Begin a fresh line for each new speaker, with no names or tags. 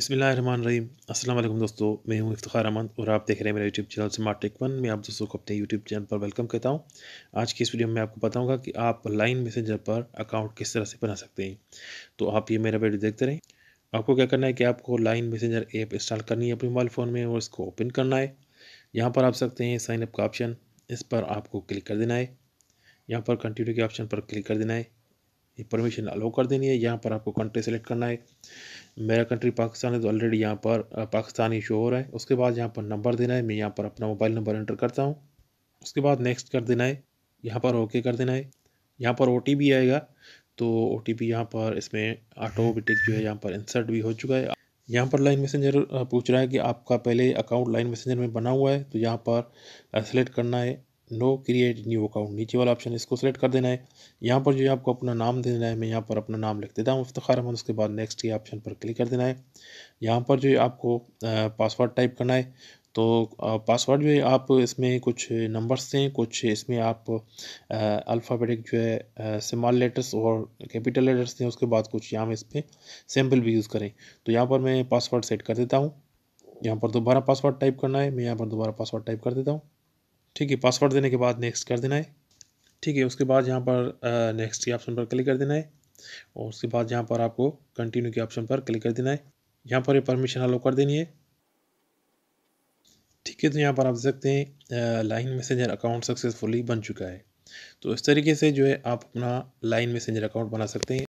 अस्सलाम वालेकुम दोस्तों मैं हूं इफ्तार अमन और आप देख रहे हैं मेरा YouTube channel smart tech one मैं आप दोस्तों को अपने यूट्यूब चैनल पर वेलकम कहता हूं आज की इस वीडियो में आपको बताऊंगा कि आप लाइन मैसेंजर पर अकाउंट किस तरह से बना सकते हैं तो आप ये मेरा वीडियो देखते रहें आपको क्या करना है कि आपको लाइन मैसेंजर ऐप इंस्टॉल करनी है अपने मोबाइल फ़ोन में और इसको ओपन करना है यहाँ पर आप सकते हैं साइनअप का ऑप्शन इस पर आपको क्लिक कर देना है यहाँ पर कंटिन्यू के ऑप्शन पर क्लिक कर देना है ये परमिशन अलाउ कर देनी है यहाँ पर आपको कंट्री सेलेक्ट करना है मेरा कंट्री पाकिस्तान है तो ऑलरेडी यहाँ पर पाकिस्तानी शो हो रहा है उसके बाद यहाँ पर नंबर देना है मैं यहाँ पर अपना मोबाइल नंबर एंटर करता हूँ उसके बाद नेक्स्ट कर देना है यहाँ पर ओके कर देना है यहाँ पर ओ आएगा तो ओ टी यहाँ पर इसमें ऑटोमेटिक जो है यहाँ पर इंसर्ट भी हो चुका है यहाँ पर लाइन मैसेंजर पूछ रहा है कि आपका पहले अकाउंट लाइन मैसेंजर में बना हुआ है तो यहाँ पर सेलेक्ट करना है नो क्रिएट न्यू अकाउंट नीचे वाला ऑप्शन इसको सेलेक्ट कर देना है यहाँ पर जो है आपको अपना नाम देना है मैं यहाँ पर अपना नाम लिख देता हूँ इफ्तार अहमद उसके बाद नेक्स्ट के ऑप्शन पर क्लिक कर देना है यहाँ पर जो है आपको पासवर्ड टाइप करना है तो पासवर्ड जो है आप इसमें कुछ नंबर्स दें कुछ इसमें आप अल्फ़ाबेटिक जो है स्मॉल लेटर्स और कैपिटल लेटर्स दें उसके बाद कुछ यहाँ इस पर सैम्पल भी यूज़ करें तो यहाँ पर मैं पासवर्ड सेट कर देता हूँ यहाँ पर दोबारा पासवर्ड टाइप करना है मैं यहाँ पर दोबारा पासवर्ड टाइप कर देता हूँ ठीक है पासवर्ड देने के बाद नेक्स्ट कर देना है ठीक है उसके बाद यहाँ पर नेक्स्ट के ऑप्शन पर क्लिक कर देना है और उसके बाद यहाँ पर आपको कंटिन्यू के ऑप्शन पर क्लिक कर देना है यहाँ पर ये परमिशन अलाउ कर देनी है ठीक है तो यहाँ पर आप देख सकते हैं लाइन मैसेंजर अकाउंट सक्सेसफुली बन चुका है तो इस तरीके से जो है आप अपना लाइन मैसेंजर अकाउंट बना सकते हैं